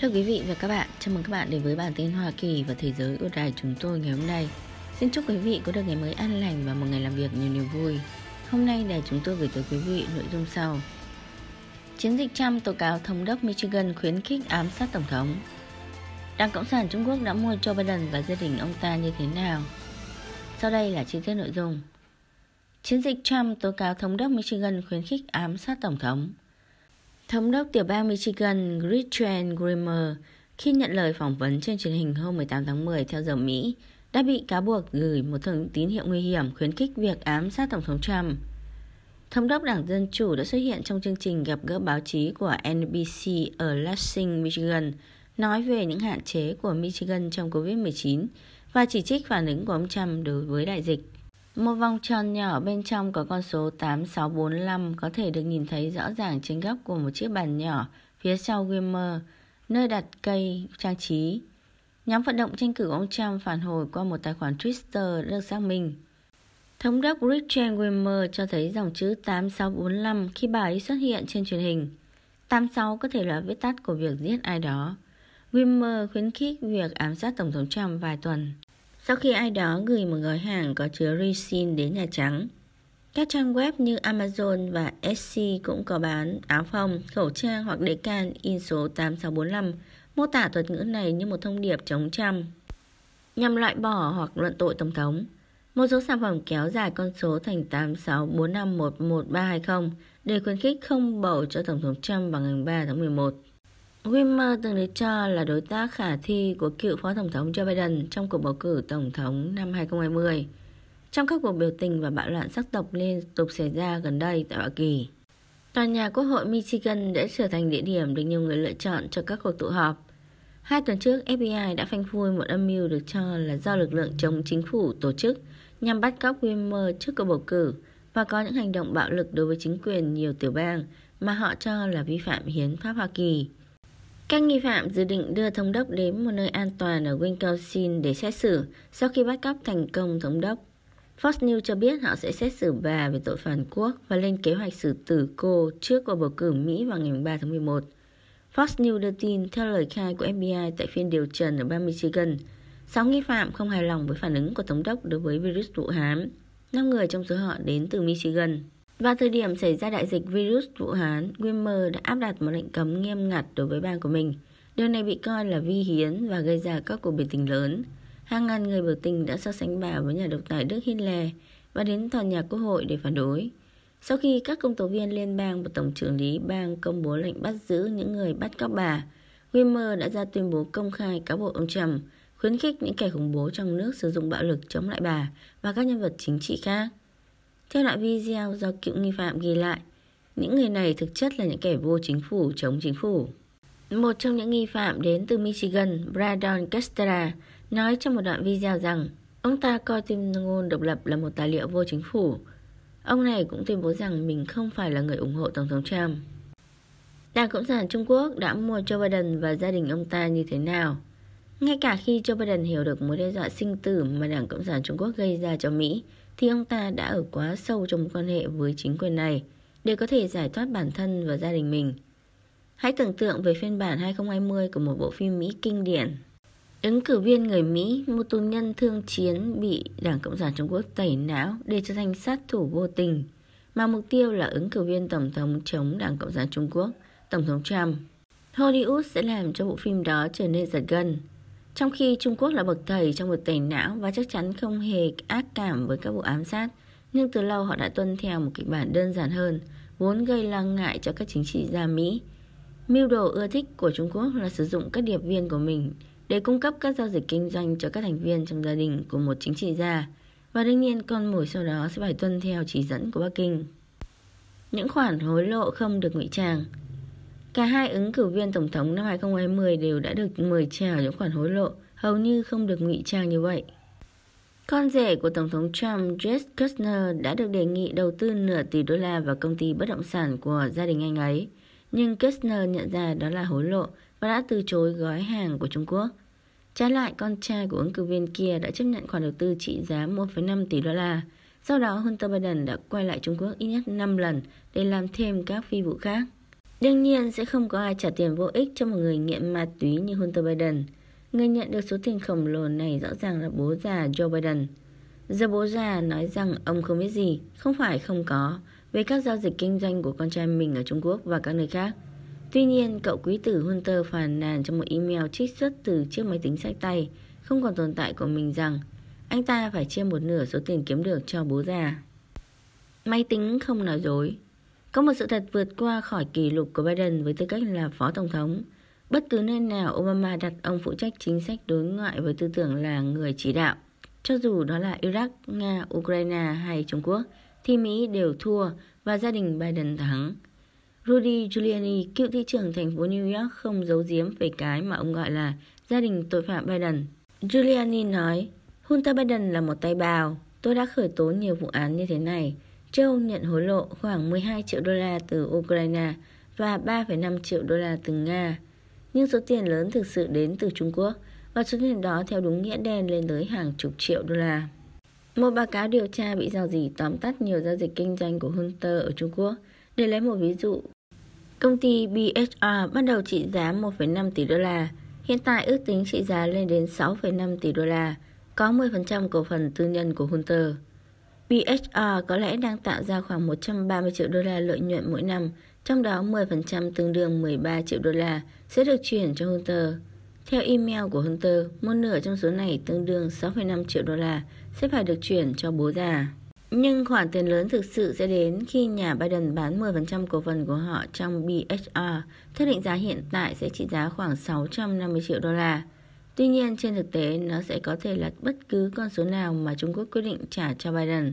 Thưa quý vị và các bạn, chào mừng các bạn đến với bản tin Hoa Kỳ và thế giới của đài chúng tôi ngày hôm nay. Xin chúc quý vị có được ngày mới an lành và một ngày làm việc nhiều niềm vui. Hôm nay đài chúng tôi gửi tới quý vị nội dung sau. Chiến dịch Trump tố cáo thống đốc Michigan khuyến khích ám sát tổng thống. Đảng Cộng sản Trung Quốc đã mua Joe Biden và gia đình ông ta như thế nào? Sau đây là chi tiết nội dung. Chiến dịch Trump tố cáo thống đốc Michigan khuyến khích ám sát tổng thống. Thống đốc tiểu bang Michigan Gretchen Grimmer khi nhận lời phỏng vấn trên truyền hình hôm 18 tháng 10 theo giờ Mỹ đã bị cáo buộc gửi một thông tín hiệu nguy hiểm khuyến khích việc ám sát Tổng thống Trump. Thống đốc Đảng Dân Chủ đã xuất hiện trong chương trình gặp gỡ báo chí của NBC ở Lansing, Michigan, nói về những hạn chế của Michigan trong COVID-19 và chỉ trích phản ứng của ông Trump đối với đại dịch. Một vòng tròn nhỏ bên trong có con số 8645 có thể được nhìn thấy rõ ràng trên góc của một chiếc bàn nhỏ phía sau Weimer, nơi đặt cây trang trí. Nhóm vận động tranh cử ông Trump phản hồi qua một tài khoản Twitter được xác minh. Thống đốc Richard Weimer cho thấy dòng chữ 8645 khi bà ấy xuất hiện trên truyền hình. 86 có thể là viết tắt của việc giết ai đó. Weimer khuyến khích việc ám sát Tổng thống Trump vài tuần sau khi ai đó gửi một gói hàng có chứa ricin đến Nhà Trắng. Các trang web như Amazon và Etsy cũng có bán áo phông, khẩu trang hoặc đề can in số 8645, mô tả thuật ngữ này như một thông điệp chống Trump, nhằm loại bỏ hoặc luận tội Tổng thống. Một số sản phẩm kéo dài con số thành 8645111320 để khuyến khích không bầu cho Tổng thống Trump vào ngày 3 tháng 11. Wimmer từng được cho là đối tác khả thi của cựu Phó Tổng thống Joe Biden trong cuộc bầu cử Tổng thống năm 2020, trong các cuộc biểu tình và bạo loạn sắc tộc liên tục xảy ra gần đây tại Hoa Kỳ. Tòa nhà Quốc hội Michigan đã trở thành địa điểm được nhiều người lựa chọn cho các cuộc tụ họp. Hai tuần trước, FBI đã phanh phui một âm mưu được cho là do lực lượng chống chính phủ tổ chức nhằm bắt cóc Wimmer trước cuộc bầu cử và có những hành động bạo lực đối với chính quyền nhiều tiểu bang mà họ cho là vi phạm hiến pháp Hoa Kỳ. Các nghi phạm dự định đưa thống đốc đến một nơi an toàn ở Wisconsin để xét xử sau khi bắt cóc thành công thống đốc. Fox News cho biết họ sẽ xét xử bà về tội phản quốc và lên kế hoạch xử tử cô trước cuộc bầu cử Mỹ vào ngày 3 tháng 11. Fox News đưa tin theo lời khai của FBI tại phiên điều trần ở bang Michigan, 6 nghi phạm không hài lòng với phản ứng của Thống đốc đối với virus vũ hám. 5 người trong số họ đến từ Michigan. Vào thời điểm xảy ra đại dịch virus Vũ Hán, Weimar đã áp đặt một lệnh cấm nghiêm ngặt đối với bang của mình. Điều này bị coi là vi hiến và gây ra các cuộc biểu tình lớn. Hàng ngàn người biểu tình đã so sánh bà với nhà độc tài Đức Hitler và đến tòa nhà quốc hội để phản đối. Sau khi các công tố viên liên bang và tổng trưởng lý bang công bố lệnh bắt giữ những người bắt cóc bà, Weimar đã ra tuyên bố công khai cáo buộc ông Trump khuyến khích những kẻ khủng bố trong nước sử dụng bạo lực chống lại bà và các nhân vật chính trị khác. Theo đoạn video do cựu nghi phạm ghi lại, những người này thực chất là những kẻ vô chính phủ chống chính phủ. Một trong những nghi phạm đến từ Michigan, Brandon Castera, nói trong một đoạn video rằng ông ta coi tuyên ngôn độc lập là một tài liệu vô chính phủ. Ông này cũng tuyên bố rằng mình không phải là người ủng hộ Tổng thống Trump. Đảng Cộng sản Trung Quốc đã mua Joe Biden và gia đình ông ta như thế nào? Ngay cả khi Joe Biden hiểu được mối đe dọa sinh tử mà Đảng Cộng sản Trung Quốc gây ra cho Mỹ, thì ông ta đã ở quá sâu trong quan hệ với chính quyền này để có thể giải thoát bản thân và gia đình mình. Hãy tưởng tượng về phiên bản 2020 của một bộ phim Mỹ kinh điển. Ứng cử viên người Mỹ, một tù nhân thương chiến bị Đảng Cộng sản Trung Quốc tẩy não để trở thành sát thủ vô tình, mà mục tiêu là ứng cử viên tổng thống chống Đảng Cộng sản Trung Quốc, Tổng thống Trump. Hollywood sẽ làm cho bộ phim đó trở nên giật gân. Trong khi Trung Quốc là bậc thầy trong một tẩy não và chắc chắn không hề ác cảm với các vụ ám sát, nhưng từ lâu họ đã tuân theo một kịch bản đơn giản hơn, vốn gây lo ngại cho các chính trị gia Mỹ. Mưu đồ ưa thích của Trung Quốc là sử dụng các điệp viên của mình để cung cấp các giao dịch kinh doanh cho các thành viên trong gia đình của một chính trị gia. Và đương nhiên con mồi sau đó sẽ phải tuân theo chỉ dẫn của Bắc Kinh. Những khoản hối lộ không được ngụy trang – Cả hai ứng cử viên tổng thống năm 2020 đều đã được mời chào những khoản hối lộ, hầu như không được ngụy trang như vậy. Con rể của Tổng thống Trump, Jess Kushner, đã được đề nghị đầu tư nửa tỷ đô la vào công ty bất động sản của gia đình anh ấy. Nhưng Kushner nhận ra đó là hối lộ và đã từ chối gói hàng của Trung Quốc. Trái lại, con trai của ứng cử viên kia đã chấp nhận khoản đầu tư trị giá 1,5 tỷ đô la. Sau đó, Hunter Biden đã quay lại Trung Quốc ít nhất 5 lần để làm thêm các phi vụ khác. Đương nhiên sẽ không có ai trả tiền vô ích cho một người nghiện ma túy như Hunter Biden. Người nhận được số tiền khổng lồ này rõ ràng là bố già Joe Biden. Giờ bố già nói rằng ông không biết gì, không phải không có, về các giao dịch kinh doanh của con trai mình ở Trung Quốc và các nơi khác. Tuy nhiên, cậu quý tử Hunter phàn nàn trong một email trích xuất từ chiếc máy tính sách tay, không còn tồn tại của mình rằng anh ta phải chia một nửa số tiền kiếm được cho bố già. Máy tính không nói dối, có một sự thật vượt qua khỏi kỷ lục của Biden với tư cách là phó tổng thống. Bất cứ nơi nào Obama đặt ông phụ trách chính sách đối ngoại với tư tưởng là người chỉ đạo, cho dù đó là Iraq, Nga, Ukraine hay Trung Quốc, thì Mỹ đều thua và gia đình Biden thắng. Rudy Giuliani, cựu thị trưởng thành phố New York không giấu giếm về cái mà ông gọi là gia đình tội phạm Biden. Giuliani nói, Hunter Biden là một tay bào, tôi đã khởi tố nhiều vụ án như thế này, Châu nhận hối lộ khoảng 12 triệu đô la từ Ukraine và 3,5 triệu đô la từ Nga. Nhưng số tiền lớn thực sự đến từ Trung Quốc và số tiền đó theo đúng nghĩa đen lên tới hàng chục triệu đô la. Một báo cáo điều tra bị giao gì tóm tắt nhiều giao dịch kinh doanh của Hunter ở Trung Quốc. Để lấy một ví dụ, công ty BHR bắt đầu trị giá 1,5 tỷ đô la, hiện tại ước tính trị giá lên đến 6,5 tỷ đô la, có 10% cổ phần tư nhân của Hunter. BHR có lẽ đang tạo ra khoảng 130 triệu đô la lợi nhuận mỗi năm, trong đó 10% tương đương 13 triệu đô la sẽ được chuyển cho Hunter. Theo email của Hunter, một nửa trong số này tương đương 6,5 triệu đô la sẽ phải được chuyển cho bố già. Nhưng khoản tiền lớn thực sự sẽ đến khi nhà Biden bán 10% cổ phần của họ trong BHR, theo định giá hiện tại sẽ trị giá khoảng 650 triệu đô la. Tuy nhiên, trên thực tế, nó sẽ có thể là bất cứ con số nào mà Trung Quốc quyết định trả cho Biden.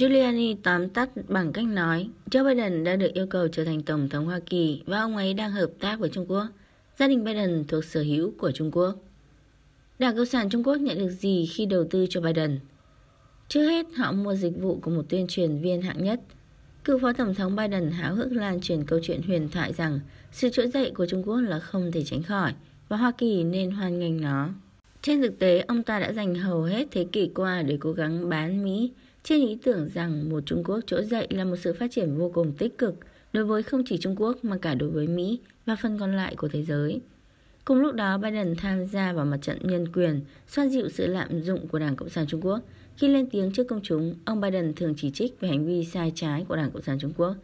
Giuliani tóm tắt bằng cách nói, Joe Biden đã được yêu cầu trở thành Tổng thống Hoa Kỳ và ông ấy đang hợp tác với Trung Quốc. Gia đình Biden thuộc sở hữu của Trung Quốc. Đảng Cộng sản Trung Quốc nhận được gì khi đầu tư cho Biden? Trước hết, họ mua dịch vụ của một tuyên truyền viên hạng nhất. Cựu Phó Tổng thống Biden háo hức lan truyền câu chuyện huyền thoại rằng sự trỗi dậy của Trung Quốc là không thể tránh khỏi – và Hoa Kỳ nên hoan nghênh nó. Trên thực tế, ông ta đã dành hầu hết thế kỷ qua để cố gắng bán Mỹ trên ý tưởng rằng một Trung Quốc trỗi dậy là một sự phát triển vô cùng tích cực đối với không chỉ Trung Quốc mà cả đối với Mỹ và phần còn lại của thế giới. Cùng lúc đó, Biden tham gia vào mặt trận nhân quyền, xoa dịu sự lạm dụng của Đảng Cộng sản Trung Quốc. Khi lên tiếng trước công chúng, ông Biden thường chỉ trích về hành vi sai trái của Đảng Cộng sản Trung Quốc.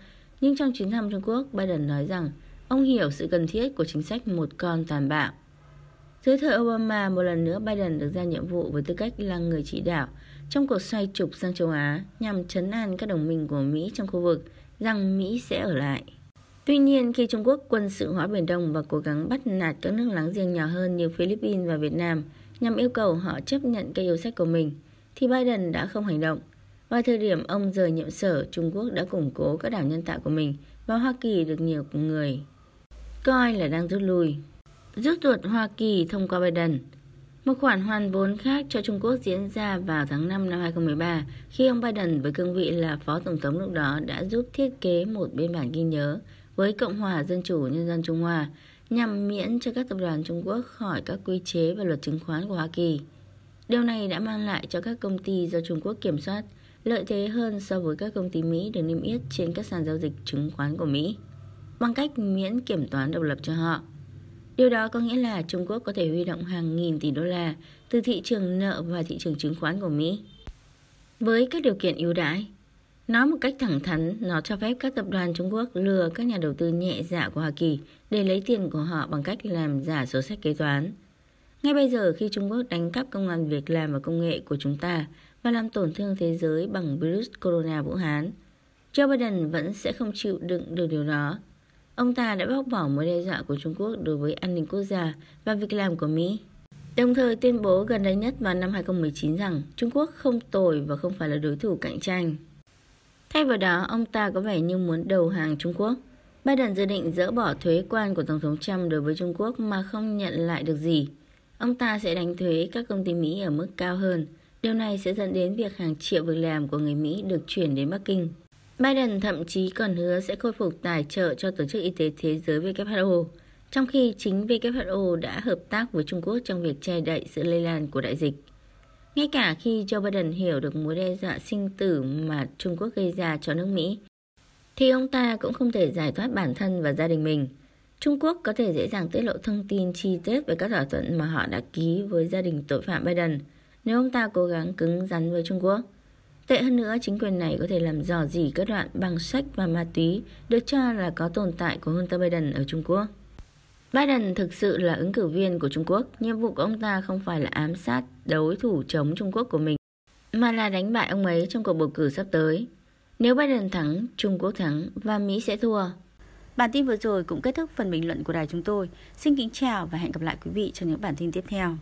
Nhưng trong chuyến thăm Trung Quốc, Biden nói rằng Ông hiểu sự cần thiết của chính sách một con tàn bạo. Dưới thời Obama, một lần nữa Biden được giao nhiệm vụ với tư cách là người chỉ đạo trong cuộc xoay trục sang châu Á nhằm chấn an các đồng minh của Mỹ trong khu vực rằng Mỹ sẽ ở lại. Tuy nhiên, khi Trung Quốc quân sự hóa Biển Đông và cố gắng bắt nạt các nước láng giềng nhỏ hơn như Philippines và Việt Nam nhằm yêu cầu họ chấp nhận các yêu sách của mình, thì Biden đã không hành động. Vào thời điểm ông rời nhiệm sở, Trung Quốc đã củng cố các đảo nhân tạo của mình và Hoa Kỳ được nhiều người coi là đang rút lui. Rút ruột Hoa Kỳ thông qua Biden một khoản hoàn vốn khác cho Trung Quốc diễn ra vào tháng 5 năm 2013 khi ông Biden với cương vị là phó tổng thống lúc đó đã giúp thiết kế một biên bản ghi nhớ với Cộng hòa Dân chủ Nhân dân Trung Hoa nhằm miễn cho các tập đoàn Trung Quốc khỏi các quy chế và luật chứng khoán của Hoa Kỳ. Điều này đã mang lại cho các công ty do Trung Quốc kiểm soát lợi thế hơn so với các công ty Mỹ được niêm yết trên các sàn giao dịch chứng khoán của Mỹ bằng cách miễn kiểm toán độc lập cho họ. Điều đó có nghĩa là Trung Quốc có thể huy động hàng nghìn tỷ đô la từ thị trường nợ và thị trường chứng khoán của Mỹ. Với các điều kiện ưu đãi, nói một cách thẳng thắn, nó cho phép các tập đoàn Trung Quốc lừa các nhà đầu tư nhẹ dạ của Hoa Kỳ để lấy tiền của họ bằng cách làm giả số sách kế toán. Ngay bây giờ khi Trung Quốc đánh cắp công an việc làm và công nghệ của chúng ta và làm tổn thương thế giới bằng virus corona Vũ Hán, Joe Biden vẫn sẽ không chịu đựng được điều đó Ông ta đã bác bỏ mối đe dọa của Trung Quốc đối với an ninh quốc gia và việc làm của Mỹ. Đồng thời tuyên bố gần đây nhất vào năm 2019 rằng Trung Quốc không tồi và không phải là đối thủ cạnh tranh. Thay vào đó, ông ta có vẻ như muốn đầu hàng Trung Quốc. Biden dự định dỡ bỏ thuế quan của Tổng thống Trump đối với Trung Quốc mà không nhận lại được gì. Ông ta sẽ đánh thuế các công ty Mỹ ở mức cao hơn. Điều này sẽ dẫn đến việc hàng triệu việc làm của người Mỹ được chuyển đến Bắc Kinh. Biden thậm chí còn hứa sẽ khôi phục tài trợ cho Tổ chức Y tế Thế giới WHO, trong khi chính WHO đã hợp tác với Trung Quốc trong việc che đậy sự lây lan của đại dịch. Ngay cả khi Joe Biden hiểu được mối đe dọa sinh tử mà Trung Quốc gây ra cho nước Mỹ, thì ông ta cũng không thể giải thoát bản thân và gia đình mình. Trung Quốc có thể dễ dàng tiết lộ thông tin chi tiết về các thỏa thuận mà họ đã ký với gia đình tội phạm Biden nếu ông ta cố gắng cứng rắn với Trung Quốc. Tệ hơn nữa, chính quyền này có thể làm dò dỉ các đoạn bằng sách và ma túy được cho là có tồn tại của Hunter Biden ở Trung Quốc. Biden thực sự là ứng cử viên của Trung Quốc. Nhiệm vụ của ông ta không phải là ám sát đối thủ chống Trung Quốc của mình, mà là đánh bại ông ấy trong cuộc bầu cử sắp tới. Nếu Biden thắng, Trung Quốc thắng và Mỹ sẽ thua. Bản tin vừa rồi cũng kết thúc phần bình luận của đài chúng tôi. Xin kính chào và hẹn gặp lại quý vị trong những bản tin tiếp theo.